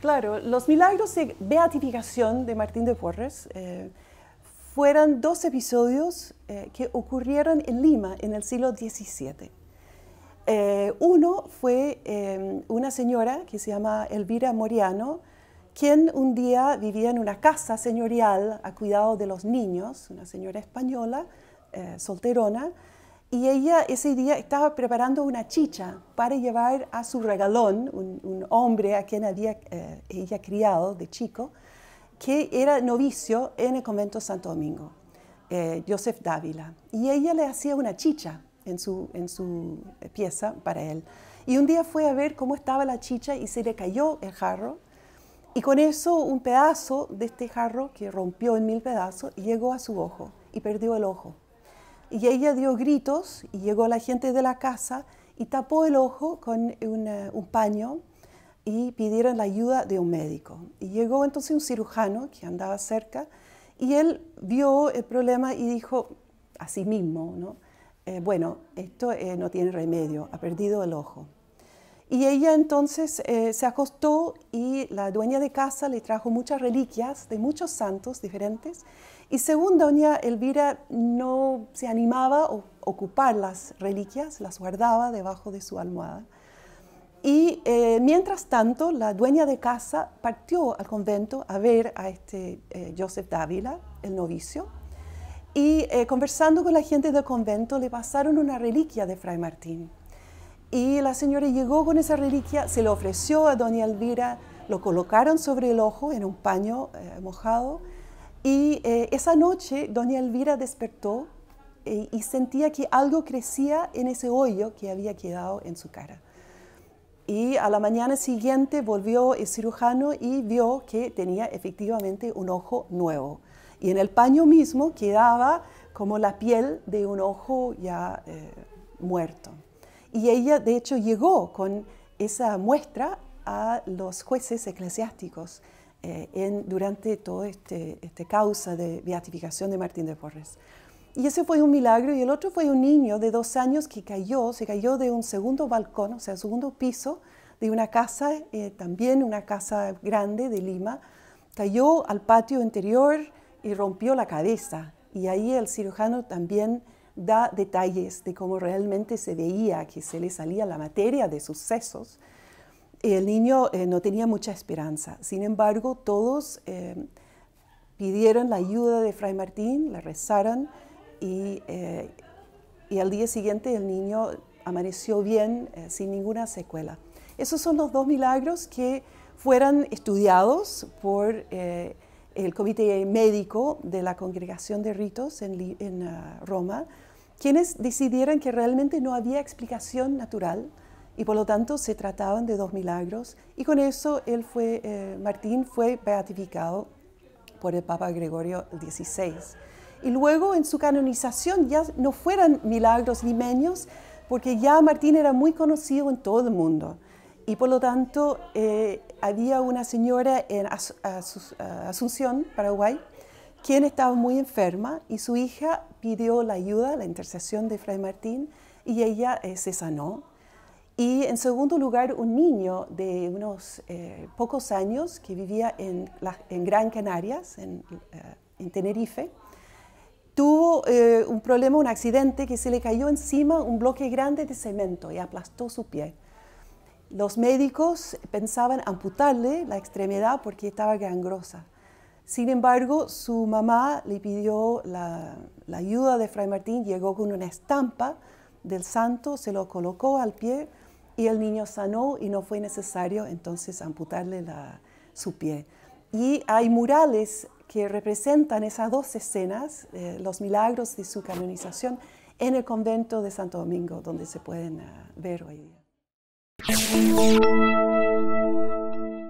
Claro, los milagros de beatificación de Martín de Porres eh, fueron dos episodios eh, que ocurrieron en Lima en el siglo XVII. Eh, uno fue em, una señora que se llama Elvira Moriano, quien un día vivía en una casa señorial a cuidado de los niños, una señora española, solterona, y ella ese día estaba preparando una chicha para llevar a su regalón, un, hombre a quien había eh, ella criado de chico, que era novicio en el convento Santo Domingo, eh, Joseph Dávila. Y ella le hacía una chicha su, en su pieza para él. Y un día fue a ver cómo estaba la chicha y se le cayó el jarro. Y con eso un pedazo de este jarro que rompió en mil pedazos llegó a su ojo y perdió el ojo y ella dio gritos y llegó la gente de la casa y tapó el ojo con eh, un paño y pidieron la ayuda de un médico. Y llegó entonces un cirujano que andaba cerca y él vio el problema y dijo a sí mismo, ¿no? Eh, bueno, esto eh, no tiene remedio, ha perdido el ojo. Y ella entonces eh, se acostó y la dueña de casa le trajo muchas reliquias de muchos santos diferentes. Y según doña Elvira no se animaba a ocupar las reliquias, las guardaba debajo de su almohada. Y eh, mientras tanto, la dueña de casa partió al convento a ver a este eh, Joseph Dávila, el novicio, y conversando con la gente del convento le pasaron una reliquia de Fray Martín. Y la señora llegó con esa reliquia, se la ofreció a doña Elvira, lo colocaron sobre el ojo en un paño eh, mojado y eh, esa noche doña Elvira despertó eh, y sentía que algo crecía en ese hoyo que había quedado en su cara. Y a la mañana siguiente volvió el cirujano y vio que tenía efectivamente un ojo nuevo. Y en el paño mismo quedaba como la piel de un ojo ya muerto. Y ella, de hecho, llegó con esa muestra a los jueces eclesiásticos eh, durante toda esta este causa de beatificación de Martín de Porres. Y ese fue un milagro. Y el otro fue un niño de dos años que cayó, se cayó de un segundo balcón, o sea, segundo piso de una casa, eh, también una casa grande de Lima. Cayó al patio interior y rompió la cabeza. Y ahí el cirujano también da detalles de cómo realmente se veía que se le salía la materia de sus sesos. El niño eh, no tenía mucha esperanza. Sin embargo, todos eh, pidieron la ayuda de Fray Martín, le rezaron eh, y, al día siguiente el niño amaneció bien, sin ninguna secuela. Esos son los dos milagros que fueron estudiados por el comité médico de la Congregación de Ritos en, ah, Roma quienes decidieran que realmente no había explicación natural y por lo tanto se trataban de dos milagros y con eso él fue, eh, Martín fue beatificado por el Papa Gregorio XVI. Y luego en su canonización ya no fueran milagros limeños, porque ya Martín era muy conocido en todo el mundo. Y por lo tanto eh, había una señora en Asunción, Paraguay, quien estaba muy enferma y su hija pidió la ayuda, la intercesión de Fray Martín y ella eh, se sanó. Y en segundo lugar, un niño de unos eh, pocos años que vivía en, en Gran Canarias, en, eh, en Tenerife, tuvo un problema, un accidente que se le cayó encima un bloque grande de cemento y aplastó su pie. Los médicos pensaban amputarle la extremidad porque estaba gangrosa sin embargo, su mamá le pidió la, ayuda de Fray Martín, llegó con una estampa del santo, se lo colocó al pie y el niño sanó y no fue necesario entonces amputarle su pie. Y hay murales que representan esas dos escenas, eh, los milagros de su canonización, en el convento de Santo Domingo, donde se pueden eh, ver hoy día.